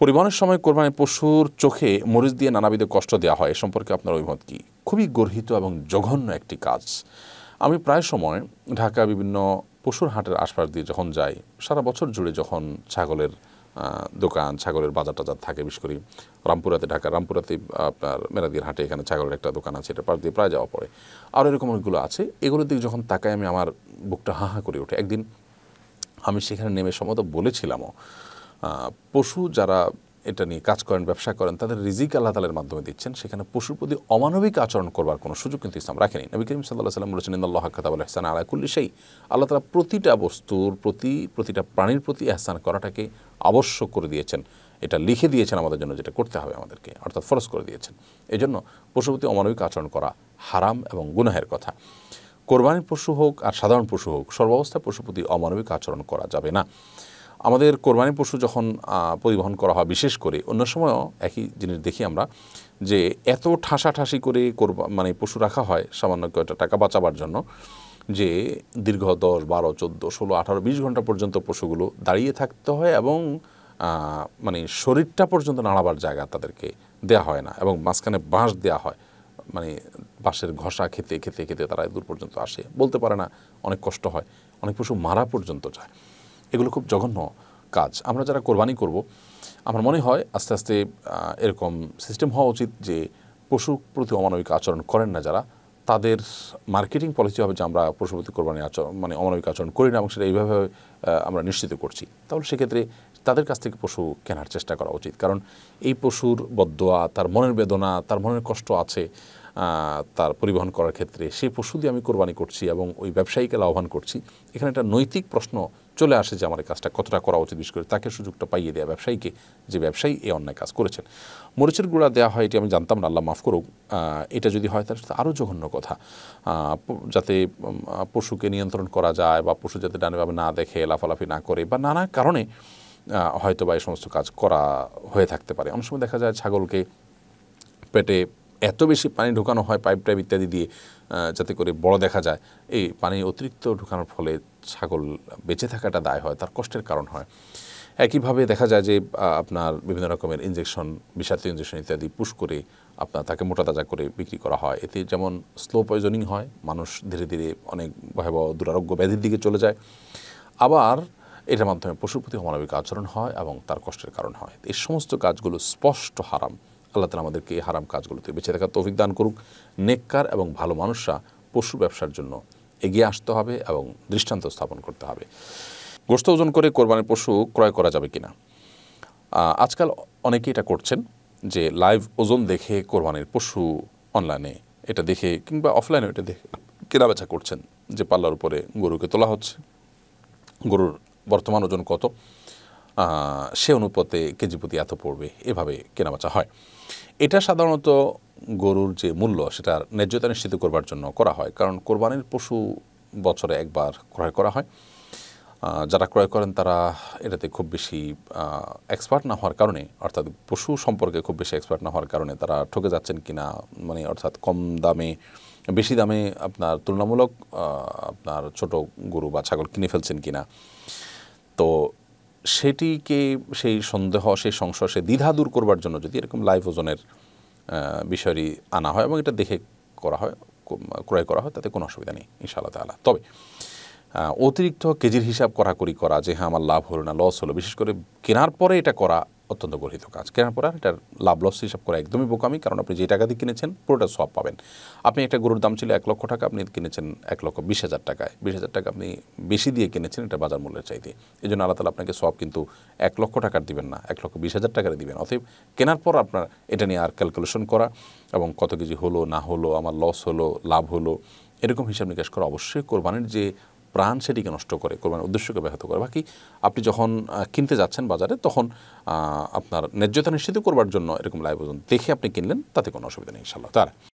পরিবহনের সময় কোরবানির পশুর চোখে মরিচ দিয়ে নানাবিধ কষ্ট দেওয়া হয় এ সম্পর্কে আপনার অভিমত কি খুবই গর্হিত এবং জঘন্য একটি কাজ আমি প্রায় সময় ঢাকা বিভিন্ন পশুর হাটের আশপাশ দিয়ে যখন যাই সারা বছর জুড়ে যখন ছাগলের দোকান ছাগলের বাজার টাজার থাকে বিশেষ করে রামপুরাতে ঢাকা রামপুরাতে আপনার মেরাদির হাটে এখানে ছাগলের একটা দোকান আছে এটা পাশ দিয়ে প্রায় যাওয়া পড়ে আর এরকম অনেকগুলো আছে এগুলোর দিকে যখন তাকাই আমি আমার বুকটা হাহা করে ওঠে একদিন আমি সেখানে নেমে সম্ভবত বলেছিলামও পশু যারা এটা নিয়ে কাজ করেন ব্যবসা করেন তাদের রিজিক আল্লাহ তালের মাধ্যমে দিচ্ছেন সেখানে পশুর প্রতি অমানবিক আচরণ করবার কোনো সুযোগ কিন্তু ইসলাম রাখেনি নবী করিম সাল্লাহ সাল্লাম বলেছেন ইন্দাল্লাহ কাতাব আল ইহসান আলাকুল্লি সেই আল্লাহ তালা প্রতিটা বস্তুর প্রতি প্রতিটা প্রাণীর প্রতি এহসান করাটাকে আবশ্যক করে দিয়েছেন এটা লিখে দিয়েছেন আমাদের জন্য যেটা করতে হবে আমাদেরকে অর্থাৎ ফরজ করে দিয়েছেন এই জন্য পশুর প্রতি অমানবিক আচরণ করা হারাম এবং গুনাহের কথা কোরবানির পশু হোক আর সাধারণ পশু হোক সর্বাবস্থায় পশুর প্রতি অমানবিক আচরণ করা যাবে না আমাদের কোরবানি পশু যখন পরিবহন করা হয় বিশেষ করে অন্য সময়ও একই জিনিস দেখি আমরা যে এত ঠাসাঠাসি করে কোরবা মানে পশু রাখা হয় সামান্য কয়েকটা টাকা বাঁচাবার জন্য যে দীর্ঘ দশ বারো চোদ্দো ষোলো আঠারো বিশ ঘন্টা পর্যন্ত পশুগুলো দাঁড়িয়ে থাকতে হয় এবং মানে শরীরটা পর্যন্ত নাড়াবার জায়গা তাদেরকে দেয়া হয় না এবং মাঝখানে বাঁশ দেয়া হয় মানে বাঁশের ঘষা খেতে খেতে খেতে তারা দূর পর্যন্ত আসে বলতে পারে না অনেক কষ্ট হয় অনেক পশু মারা পর্যন্ত যায় এগুলো খুব জঘন্য কাজ আমরা যারা কোরবানি করব আমার মনে হয় আস্তে আস্তে এরকম সিস্টেম হওয়া উচিত যে পশুর প্রতি অমানবিক আচরণ করেন না যারা তাদের মার্কেটিং পলিসি হবে যে আমরা পশু প্রতি কোরবানি আচরণ মানে অমানবিক আচরণ করি না এবং সেটা এইভাবে আমরা নিশ্চিত করছি তাহলে সেক্ষেত্রে তাদের কাছ থেকে পশু কেনার চেষ্টা করা উচিত কারণ এই পশুর বদোয়া তার মনের বেদনা তার মনের কষ্ট আছে তার পরিবহন করার ক্ষেত্রে সেই পশু দিয়ে আমি কোরবানি করছি এবং ওই ব্যবসায়ীকে লাভবান করছি এখানে একটা নৈতিক প্রশ্ন চলে আসে যে আমার এই কাজটা কতটা করা উচিত বিশেষ করে তাকে সুযোগটা পাইয়ে দেওয়া ব্যবসায়ীকে যে ব্যবসায়ী এই অন্যায় কাজ করেছেন মরিচের গুঁড়া দেওয়া হয় এটি আমি জানতাম না আল্লাহ মাফ করুক এটা যদি হয় তাহলে আরও জঘন্য কথা যাতে পশুকে নিয়ন্ত্রণ করা যায় বা পশু যাতে ডানেভাবে না দেখে লাফালাফি না করে বা নানা কারণে হয়তো বা এই সমস্ত কাজ করা হয়ে থাকতে পারে অনেক সময় দেখা যায় ছাগলকে পেটে এত বেশি পানি ঢোকানো হয় পাইপ টাইপ ইত্যাদি দিয়ে যাতে করে বড় দেখা যায় এই পানি অতিরিক্ত ঢোকানোর ফলে ছাগল বেঁচে থাকাটা দায় হয় তার কষ্টের কারণ হয় একইভাবে দেখা যায় যে আপনার বিভিন্ন রকমের ইঞ্জেকশন বিষাক্ত ইঞ্জেকশন ইত্যাদি পুশ করে আপনার তাকে মোটা তাজা করে বিক্রি করা হয় এতে যেমন স্লো পয়জনিং হয় মানুষ ধীরে ধীরে অনেক ভয়াবহ দুরারোগ্য ব্যাধির দিকে চলে যায় আবার এটার মাধ্যমে পশুর প্রতি অমানবিক আচরণ হয় এবং তার কষ্টের কারণ হয় এই সমস্ত কাজগুলো স্পষ্ট হারাম আল্লাহ তালা আমাদেরকে এই হারাম কাজগুলোতে বেঁচে থাকার তৌফিক দান করুক নেককার এবং ভালো মানুষরা পশু ব্যবসার জন্য এগিয়ে আসতে হবে এবং দৃষ্টান্ত স্থাপন করতে হবে গোষ্ঠ ওজন করে কোরবানির পশু ক্রয় করা যাবে কিনা আজকাল অনেকেই এটা করছেন যে লাইভ ওজন দেখে কোরবানির পশু অনলাইনে এটা দেখে কিংবা অফলাইনে এটা দেখে কেনাবেচা করছেন যে পাল্লার উপরে গরুকে তোলা হচ্ছে গরুর বর্তমান ওজন কত সে অনুপাতে কেজি প্রতি এত পড়বে এভাবে কেনাবেচা হয় এটা সাধারণত গরুর যে মূল্য সেটা ন্যায্যতা নিশ্চিত করবার জন্য করা হয় কারণ কোরবানির পশু বছরে একবার ক্রয় করা হয় যারা ক্রয় করেন তারা এটাতে খুব বেশি এক্সপার্ট না হওয়ার কারণে অর্থাৎ পশু সম্পর্কে খুব বেশি এক্সপার্ট না হওয়ার কারণে তারা ঠকে যাচ্ছেন কিনা মানে অর্থাৎ কম দামে বেশি দামে আপনার তুলনামূলক আপনার ছোট গরু বা ছাগল কিনে ফেলছেন কি না তো সেটিকে সেই সন্দেহ সেই সংশয় সে দ্বিধা দূর করবার জন্য যদি এরকম লাইভ ওজনের বিষয়টি আনা হয় এবং এটা দেখে করা হয় ক্রয় করা হয় তাতে কোনো অসুবিধা নেই ইনশাআল্লাহ তালা তবে অতিরিক্ত কেজির হিসাব করি করা যে হ্যাঁ আমার লাভ হলো না লস হলো বিশেষ করে কেনার পরে এটা করা অত্যন্ত গর্হিত কাজ কেনার পর এটার লাভ লস হিসাব করা একদমই বোকামি কারণ আপনি যে টাকা দিয়ে কিনেছেন পুরোটা সব পাবেন আপনি একটা গরুর দাম ছিল এক লক্ষ টাকা আপনি কিনেছেন এক লক্ষ বিশ হাজার টাকায় বিশ হাজার টাকা আপনি বেশি দিয়ে কিনেছেন এটা বাজার মূল্যের চাইতে এই জন্য আল্লাহ আপনাকে সব কিন্তু এক লক্ষ টাকার দিবেন না এক লক্ষ বিশ হাজার টাকার দিবেন অতএব কেনার পর আপনার এটা নিয়ে আর ক্যালকুলেশন করা এবং কত কেজি হলো না হলো আমার লস হলো লাভ হলো এরকম হিসাব নিকাশ করা অবশ্যই কোরবানির যে প্রাণ সেটিকে নষ্ট করে কোরবানির উদ্দেশ্যকে ব্যাহত করে বাকি আপনি যখন কিনতে যাচ্ছেন বাজারে তখন আপনার ন্যায্যতা নিশ্চিত করবার জন্য এরকম লাইভ ওজন দেখে আপনি কিনলেন তাতে কোনো অসুবিধা নেই ইনশাল্লাহ তার